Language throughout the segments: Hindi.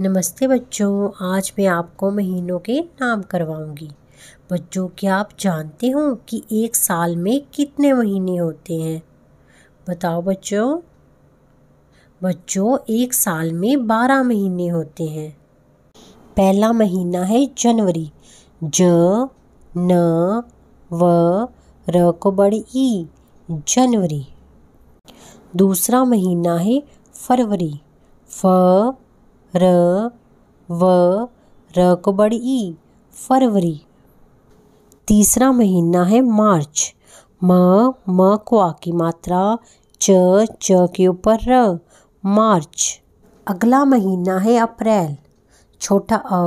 नमस्ते बच्चों आज मैं आपको महीनों के नाम करवाऊंगी बच्चों क्या आप जानते हो कि एक साल में कितने महीने होते हैं बताओ बच्चों बच्चों एक साल में बारह महीने होते हैं पहला महीना है जनवरी ज न व र को बड़ी ई जनवरी दूसरा महीना है फरवरी फ र व र को बड़ी ई फरवरी तीसरा महीना है मार्च म म को आ की मात्रा च च के ऊपर र मार्च अगला महीना है अप्रैल छोटा अ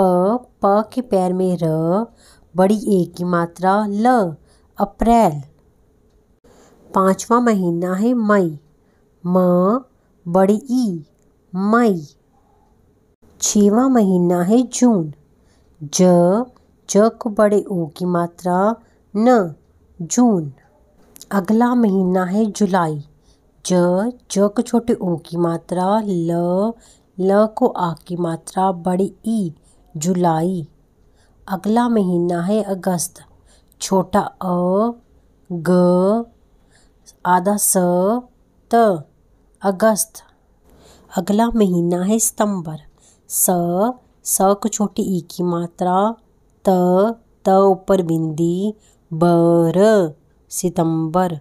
प प के पैर में र बड़ी ए की मात्रा ल अप्रैल पांचवा महीना है मई म बड़ी ई मई छवा महीना है जून ज ज को बड़े ओ की मात्रा न जून अगला महीना है जुलाई ज ज को छोटे ओ की मात्रा ल ल को आ की मात्रा बड़ी ई जुलाई अगला महीना है अगस्त छोटा अ ग आधा स त अगस्त अगला महीना है सितंबर स स को छोटी ई की मात्रा त त ऊपर बिंदी बर सितंबर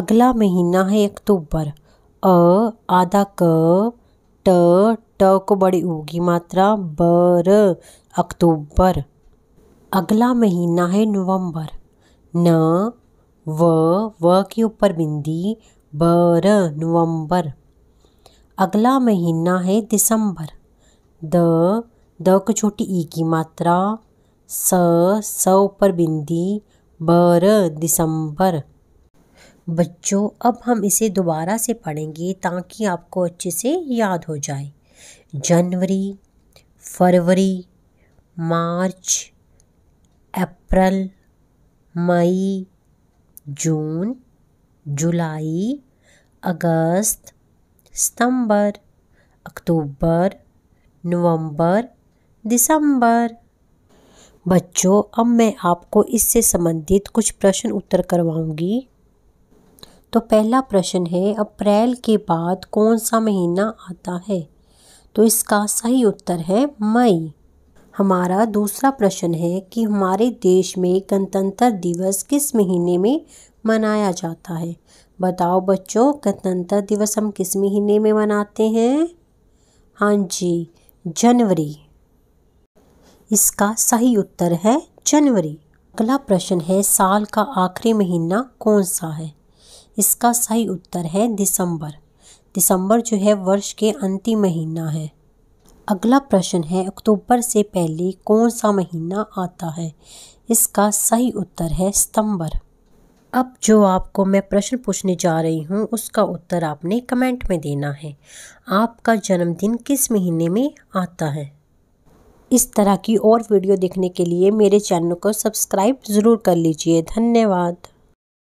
अगला महीना है अक्टूबर अ आधा क ट ट को बड़ी ऊ की मात्रा बर अक्टूबर अगला महीना है नवंबर न व व के ऊपर बिंदी बर नवंबर अगला महीना है दिसंबर द द को छोटी ई की मात्रा स स ऊपर बिंदी बर दिसंबर बच्चों अब हम इसे दोबारा से पढ़ेंगे ताकि आपको अच्छे से याद हो जाए जनवरी फरवरी मार्च अप्रैल मई जून जुलाई अगस्त सितंबर अक्टूबर नवंबर दिसंबर बच्चों अब मैं आपको इससे संबंधित कुछ प्रश्न उत्तर करवाऊंगी तो पहला प्रश्न है अप्रैल के बाद कौन सा महीना आता है तो इसका सही उत्तर है मई हमारा दूसरा प्रश्न है कि हमारे देश में गणतंत्र दिवस किस महीने में मनाया जाता है बताओ बच्चों गणतंत्र दिवस हम किस महीने में मनाते हैं हाँ जी जनवरी इसका सही उत्तर है जनवरी अगला प्रश्न है साल का आखिरी महीना कौन सा है इसका सही उत्तर है दिसंबर दिसंबर जो है वर्ष के अंतिम महीना है अगला प्रश्न है अक्टूबर से पहले कौन सा महीना आता है इसका सही उत्तर है सितंबर अब जो आपको मैं प्रश्न पूछने जा रही हूँ उसका उत्तर आपने कमेंट में देना है आपका जन्मदिन किस महीने में आता है इस तरह की और वीडियो देखने के लिए मेरे चैनल को सब्सक्राइब ज़रूर कर लीजिए धन्यवाद